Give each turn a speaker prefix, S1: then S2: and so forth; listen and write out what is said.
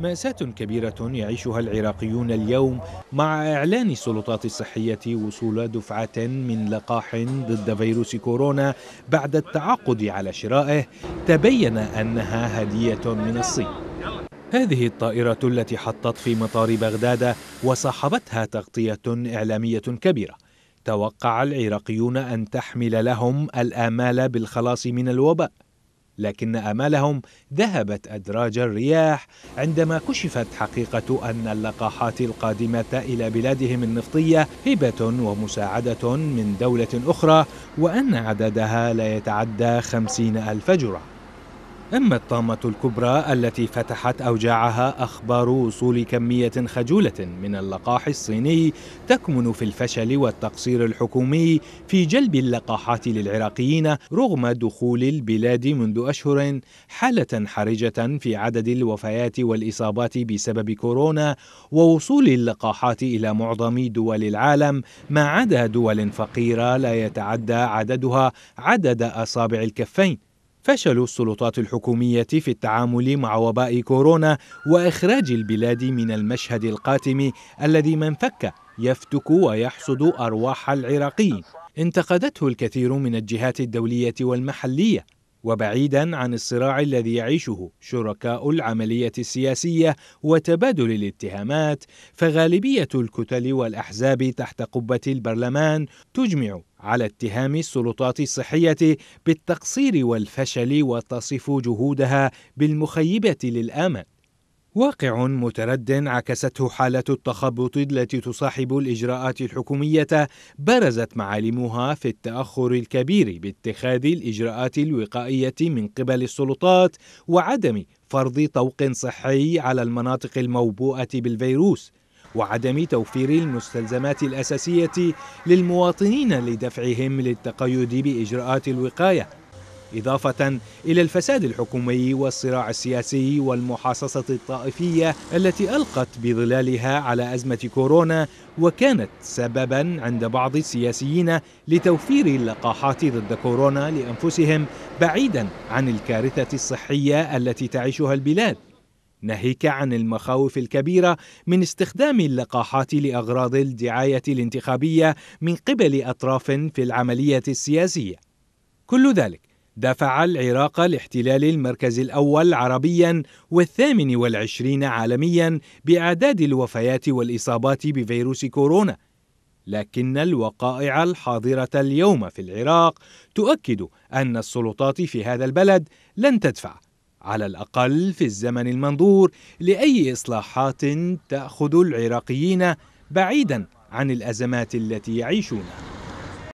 S1: مأساة كبيرة يعيشها العراقيون اليوم مع إعلان السلطات الصحية وصول دفعة من لقاح ضد فيروس كورونا بعد التعاقد على شرائه تبين أنها هدية من الصين هذه الطائرة التي حطت في مطار بغداد وصاحبتها تغطية إعلامية كبيرة توقع العراقيون أن تحمل لهم الآمال بالخلاص من الوباء لكن امالهم ذهبت ادراج الرياح عندما كشفت حقيقه ان اللقاحات القادمه الى بلادهم النفطيه هبه ومساعده من دوله اخرى وان عددها لا يتعدى خمسين الف جرعه أما الطامة الكبرى التي فتحت أوجاعها أخبار وصول كمية خجولة من اللقاح الصيني تكمن في الفشل والتقصير الحكومي في جلب اللقاحات للعراقيين رغم دخول البلاد منذ أشهر حالة حرجة في عدد الوفيات والإصابات بسبب كورونا ووصول اللقاحات إلى معظم دول العالم ما عدا دول فقيرة لا يتعدى عددها عدد أصابع الكفين فشل السلطات الحكومية في التعامل مع وباء كورونا وإخراج البلاد من المشهد القاتم الذي من فك يفتك ويحصد أرواح العراقيين انتقدته الكثير من الجهات الدولية والمحلية وبعيدا عن الصراع الذي يعيشه شركاء العمليه السياسيه وتبادل الاتهامات فغالبيه الكتل والاحزاب تحت قبه البرلمان تجمع على اتهام السلطات الصحيه بالتقصير والفشل وتصف جهودها بالمخيبه للامل واقع مترد عكسته حالة التخبط التي تصاحب الإجراءات الحكومية برزت معالمها في التأخر الكبير باتخاذ الإجراءات الوقائية من قبل السلطات وعدم فرض طوق صحي على المناطق الموبوءة بالفيروس وعدم توفير المستلزمات الأساسية للمواطنين لدفعهم للتقيد بإجراءات الوقاية إضافة إلى الفساد الحكومي والصراع السياسي والمحاصصة الطائفية التي ألقت بظلالها على أزمة كورونا وكانت سببا عند بعض السياسيين لتوفير اللقاحات ضد كورونا لأنفسهم بعيدا عن الكارثة الصحية التي تعيشها البلاد ناهيك عن المخاوف الكبيرة من استخدام اللقاحات لأغراض الدعاية الانتخابية من قبل أطراف في العملية السياسية كل ذلك دفع العراق لاحتلال المركز الأول عربيا والثامن والعشرين عالميا بأعداد الوفيات والإصابات بفيروس كورونا لكن الوقائع الحاضرة اليوم في العراق تؤكد أن السلطات في هذا البلد لن تدفع على الأقل في الزمن المنظور لأي إصلاحات تأخذ العراقيين بعيدا عن الأزمات التي يعيشونها